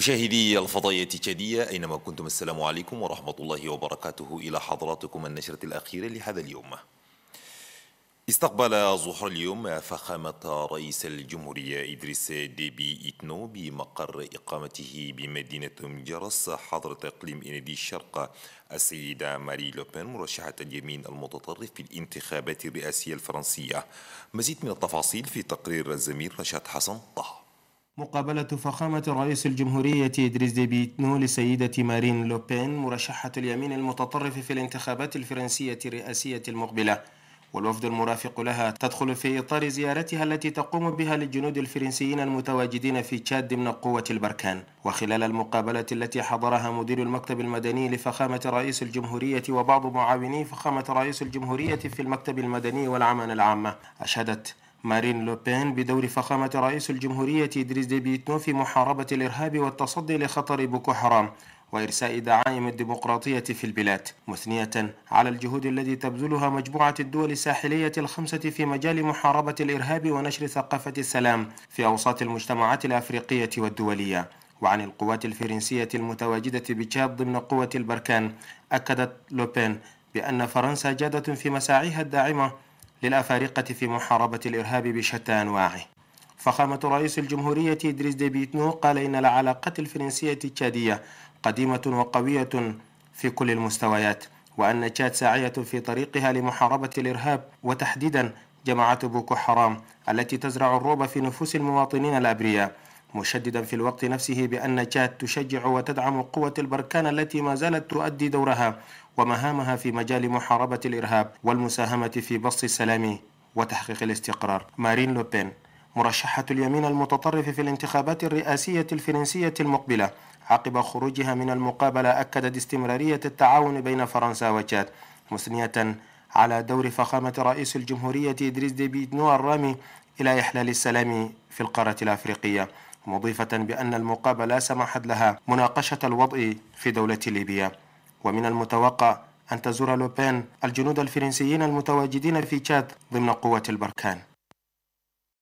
مشاهدي الفضائية التشادية أينما كنتم السلام عليكم ورحمة الله وبركاته إلى حضراتكم النشرة الأخيرة لهذا اليوم استقبل ظهر اليوم فخامة رئيس الجمهورية إدريس ديبي إتنو بمقر إقامته بمدينة جرس حضرة إقليم إندي الشرق السيدة ماري لوبين مرشحة اليمين المتطرف في الانتخابات الرئاسية الفرنسية مزيد من التفاصيل في تقرير الزميل رشاد حسن طه مقابلة فخامة رئيس الجمهورية إدريس ديبيتنو لسيدة مارين لوبين مرشحة اليمين المتطرف في الانتخابات الفرنسية الرئاسية المقبلة والوفد المرافق لها تدخل في إطار زيارتها التي تقوم بها للجنود الفرنسيين المتواجدين في تشاد ضمن قوة البركان وخلال المقابلة التي حضرها مدير المكتب المدني لفخامة رئيس الجمهورية وبعض معاوني فخامة رئيس الجمهورية في المكتب المدني والعمل العامة أشهدت مارين لوبين بدور فخامة رئيس الجمهورية إدريس ديبيتنو في محاربة الإرهاب والتصدي لخطر بوكو حرام وإرساء دعائم الديمقراطية في البلاد مثنية على الجهود التي تبذلها مجموعة الدول الساحلية الخمسة في مجال محاربة الإرهاب ونشر ثقافة السلام في أوساط المجتمعات الأفريقية والدولية وعن القوات الفرنسية المتواجدة بتشاد ضمن قوة البركان أكدت لوبين بأن فرنسا جادة في مساعيها الداعمة للأفارقة في محاربة الإرهاب بشتى أنواعه فخامة رئيس الجمهورية إدريس ديبيتنو قال إن العلاقات الفرنسية التشادية قديمة وقوية في كل المستويات وأن تشاد ساعية في طريقها لمحاربة الإرهاب وتحديدا جماعة بوكو حرام التي تزرع الرعب في نفوس المواطنين الأبرياء مشددا في الوقت نفسه بأن تشاد تشجع وتدعم قوة البركان التي ما زالت تؤدي دورها ومهامها في مجال محاربة الإرهاب والمساهمة في بسط السلام وتحقيق الاستقرار مارين لوبين مرشحة اليمين المتطرف في الانتخابات الرئاسية الفرنسية المقبلة عقب خروجها من المقابلة أكدت استمرارية التعاون بين فرنسا وتشاد مثنية على دور فخامة رئيس الجمهورية إدريس ديبي نوار رامي إلى إحلال السلام في القارة الأفريقية مضيفة بأن المقابلة سمحت لها مناقشة الوضع في دولة ليبيا ومن المتوقع أن تزور لوبين الجنود الفرنسيين المتواجدين في تشاد ضمن قوة البركان